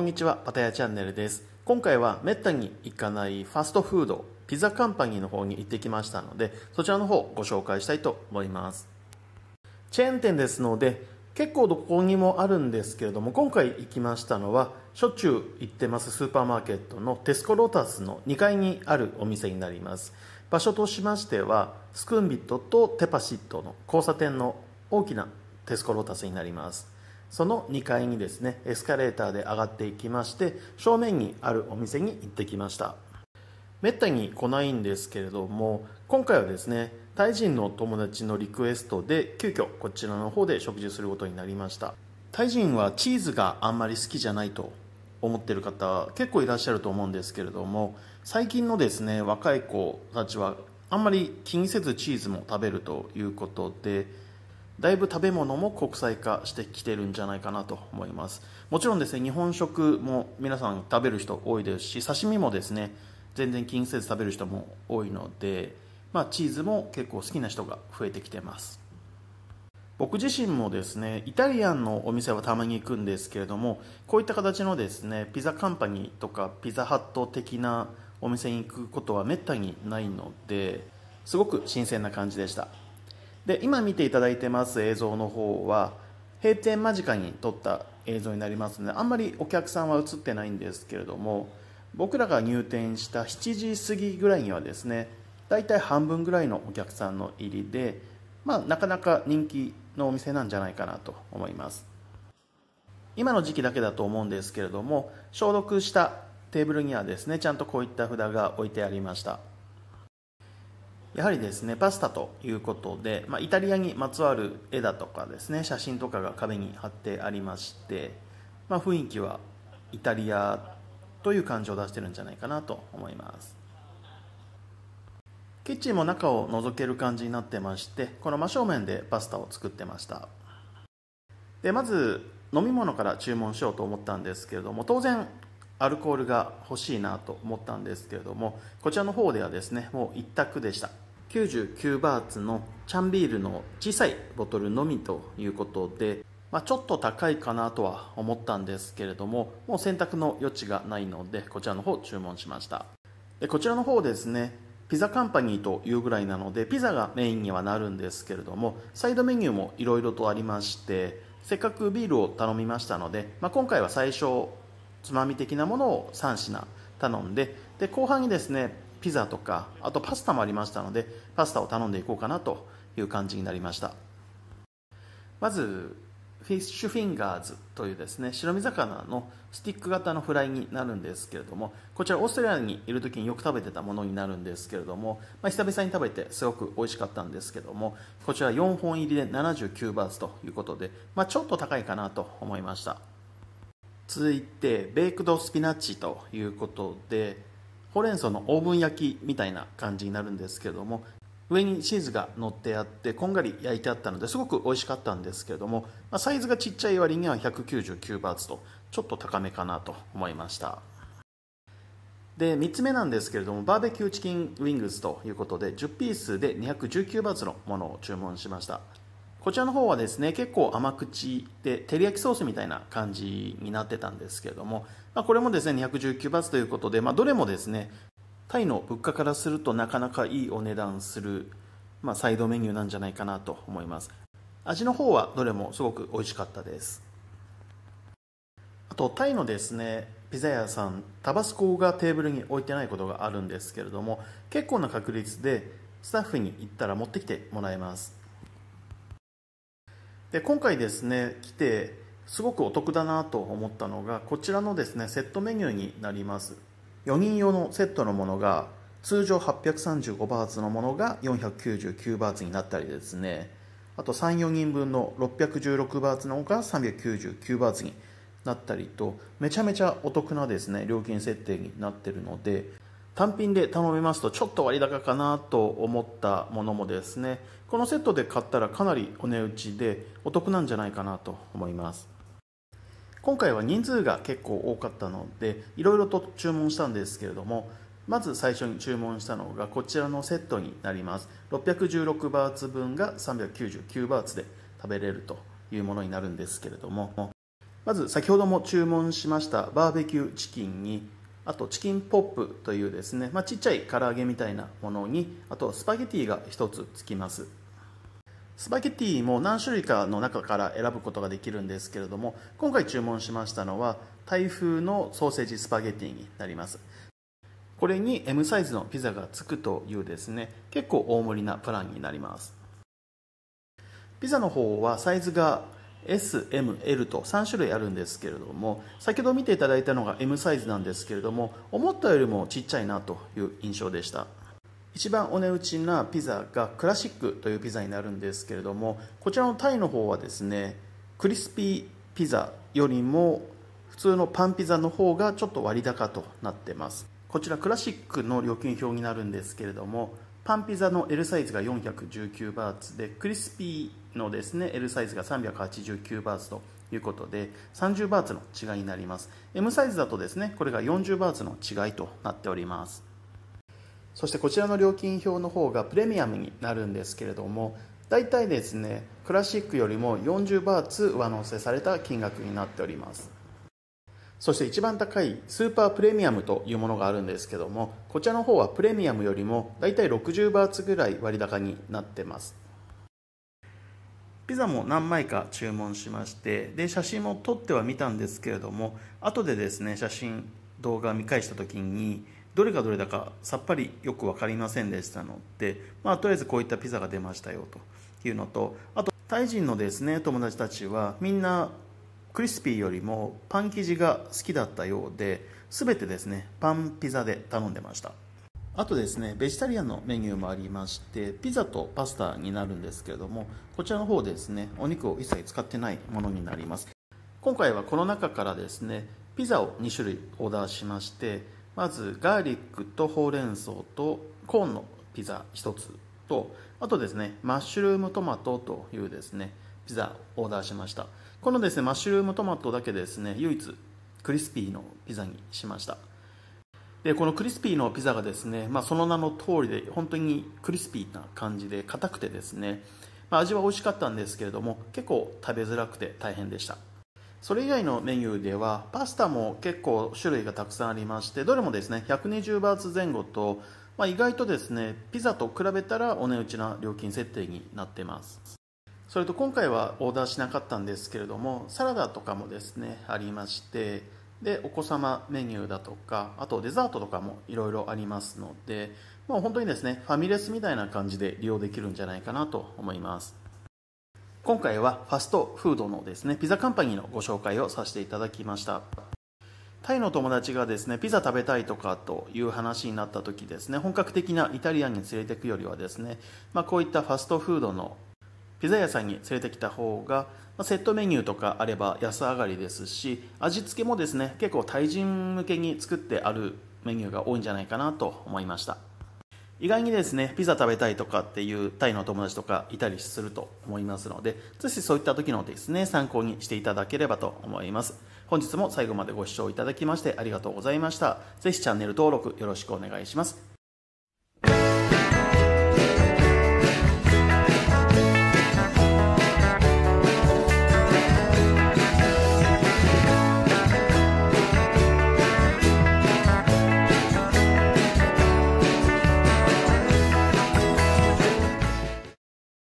こんにちは、パタヤチャンネルです。今回はめったに行かないファストフード、ピザカンパニーの方に行ってきましたので、そちらの方をご紹介したいと思います。チェーン店ですので、結構どこにもあるんですけれども、今回行きましたのは、しょっちゅう行ってますスーパーマーケットのテスコロータスの2階にあるお店になります。場所としましては、スクンビットとテパシットの交差点の大きなテスコロータスになります。その2階にですねエスカレーターで上がっていきまして正面にあるお店に行ってきましためったに来ないんですけれども今回はですねタイ人の友達のリクエストで急遽こちらの方で食事することになりましたタイ人はチーズがあんまり好きじゃないと思ってる方結構いらっしゃると思うんですけれども最近のですね若い子たちはあんまり気にせずチーズも食べるということでだいぶ食べ物も国際化してきてるんじゃないかなと思いますもちろんですね日本食も皆さん食べる人多いですし刺身もですね全然気にせず食べる人も多いので、まあ、チーズも結構好きな人が増えてきてます僕自身もですねイタリアンのお店はたまに行くんですけれどもこういった形のですねピザカンパニーとかピザハット的なお店に行くことはめったにないのですごく新鮮な感じでしたで今見ていただいてます映像の方は閉店間近に撮った映像になりますのであんまりお客さんは映ってないんですけれども僕らが入店した7時過ぎぐらいにはですねだいたい半分ぐらいのお客さんの入りで、まあ、なかなか人気のお店なんじゃないかなと思います今の時期だけだと思うんですけれども消毒したテーブルにはですねちゃんとこういった札が置いてありましたやはりですねパスタということで、まあ、イタリアにまつわる絵だとかですね写真とかが壁に貼ってありまして、まあ、雰囲気はイタリアという感じを出してるんじゃないかなと思いますキッチンも中を覗ける感じになってましてこの真正面でパスタを作ってましたでまず飲み物から注文しようと思ったんですけれども当然アルコールが欲しいなと思ったんですけれどもこちらの方ではですねもう一択でした99バーツのチャンビールの小さいボトルのみということで、まあ、ちょっと高いかなとは思ったんですけれどももう選択の余地がないのでこちらの方注文しましたでこちらの方ですねピザカンパニーというぐらいなのでピザがメインにはなるんですけれどもサイドメニューもいろいろとありましてせっかくビールを頼みましたので、まあ、今回は最初つまみ的なものを3品頼んでで後半にですねピザとかあとパスタもありましたのでパスタを頼んでいこうかなという感じになりましたまずフィッシュフィンガーズというですね白身魚のスティック型のフライになるんですけれどもこちらオーストラリアにいる時によく食べてたものになるんですけれども、まあ、久々に食べてすごく美味しかったんですけどもこちら4本入りで79バーツということで、まあ、ちょっと高いかなと思いました続いてベイクドスピナッチということでほうれん草のオーブン焼きみたいな感じになるんですけども上にチーズが乗ってあってこんがり焼いてあったのですごく美味しかったんですけども、まサイズがちっちゃい割には199バーツとちょっと高めかなと思いましたで3つ目なんですけれどもバーベキューチキンウィングスということで10ピースで219バーツのものを注文しましたこちらの方はですね、結構甘口で、照り焼きソースみたいな感じになってたんですけれども、まあ、これもですね、219バツということで、まあ、どれもですね、タイの物価からするとなかなかいいお値段する、まあ、サイドメニューなんじゃないかなと思います。味の方はどれもすごく美味しかったです。あと、タイのですね、ピザ屋さん、タバスコがテーブルに置いてないことがあるんですけれども、結構な確率でスタッフに行ったら持ってきてもらえます。で今回ですね来てすごくお得だなと思ったのがこちらのですねセットメニューになります4人用のセットのものが通常835バーツのものが499バーツになったりですねあと34人分の616バーツの方が399バーツになったりとめちゃめちゃお得なですね料金設定になってるので単品で頼みますとちょっと割高かなと思ったものもですねこのセットで買ったらかなりお値打ちでお得なんじゃないかなと思います今回は人数が結構多かったのでいろいろと注文したんですけれどもまず最初に注文したのがこちらのセットになります616バーツ分が399バーツで食べれるというものになるんですけれどもまず先ほども注文しましたバーベキューチキンにあとチキンポップというですね、まあ、ちっちゃい唐揚げみたいなものにあとスパゲティが1つつきますスパゲティも何種類かの中から選ぶことができるんですけれども今回注文しましたのはタイ風のソーセージスパゲティになりますこれに M サイズのピザがつくというですね結構大盛りなプランになりますピザの方はサイズが SML と3種類あるんですけれども先ほど見ていただいたのが M サイズなんですけれども思ったよりもちっちゃいなという印象でした一番お値打ちなピザがクラシックというピザになるんですけれどもこちらのタイの方はですねクリスピーピザよりも普通のパンピザの方がちょっと割高となってますこちらクラシックの料金表になるんですけれどもパンピザの L サイズが419バーツでクリスピーのですね L サイズが389バーツということで30バーツの違いになります M サイズだとですねこれが40バーツの違いとなっておりますそしてこちらの料金表の方がプレミアムになるんですけれども大体ですねクラシックよりも40バーツ上乗せされた金額になっておりますそして一番高いスーパープレミアムというものがあるんですけどもこちらの方はプレミアムよりもだいたい60バーツぐらい割高になってますピザも何枚か注文しましてで写真も撮ってはみたんですけれども後でですね写真動画見返した時にどれがどれだかさっぱりよく分かりませんでしたので、まあ、とりあえずこういったピザが出ましたよというのとあとタイ人のですね友達たちはみんなクリスピーよりもパン生地が好きだったようで全てですねパンピザで頼んでましたあとですねベジタリアンのメニューもありましてピザとパスタになるんですけれどもこちらの方ですねお肉を一切使ってないものになります今回はこの中からですねピザを2種類オーダーしましてまずガーリックとほうれん草とコーンのピザ1つとあとですねマッシュルームトマトというですねピザオーダーしましたこのですねマッシュルームトマトだけですね唯一クリスピーのピザにしましたでこのクリスピーのピザがですね、まあ、その名の通りで本当にクリスピーな感じで硬くてですね、まあ、味は美味しかったんですけれども結構食べづらくて大変でしたそれ以外のメニューではパスタも結構種類がたくさんありましてどれもですね120バーツ前後と、まあ、意外とですねピザと比べたらお値打ちな料金設定になってますそれと今回はオーダーしなかったんですけれどもサラダとかもですねありましてでお子様メニューだとかあとデザートとかもいろいろありますのでもう本当にですねファミレスみたいな感じで利用できるんじゃないかなと思います今回はファストフードのですねピザカンパニーのご紹介をさせていただきましたタイの友達がですねピザ食べたいとかという話になった時ですね本格的なイタリアンに連れていくよりはですね、まあ、こういったファストフードのピザ屋さんに連れてきた方が、まセットメニューとかあれば安上がりですし味付けもですね結構対人向けに作ってあるメニューが多いんじゃないかなと思いました意外にですねピザ食べたいとかっていうタイの友達とかいたりすると思いますのでぜひそういった時のですね参考にしていただければと思います本日も最後までご視聴いただきましてありがとうございましたぜひチャンネル登録よろしくお願いします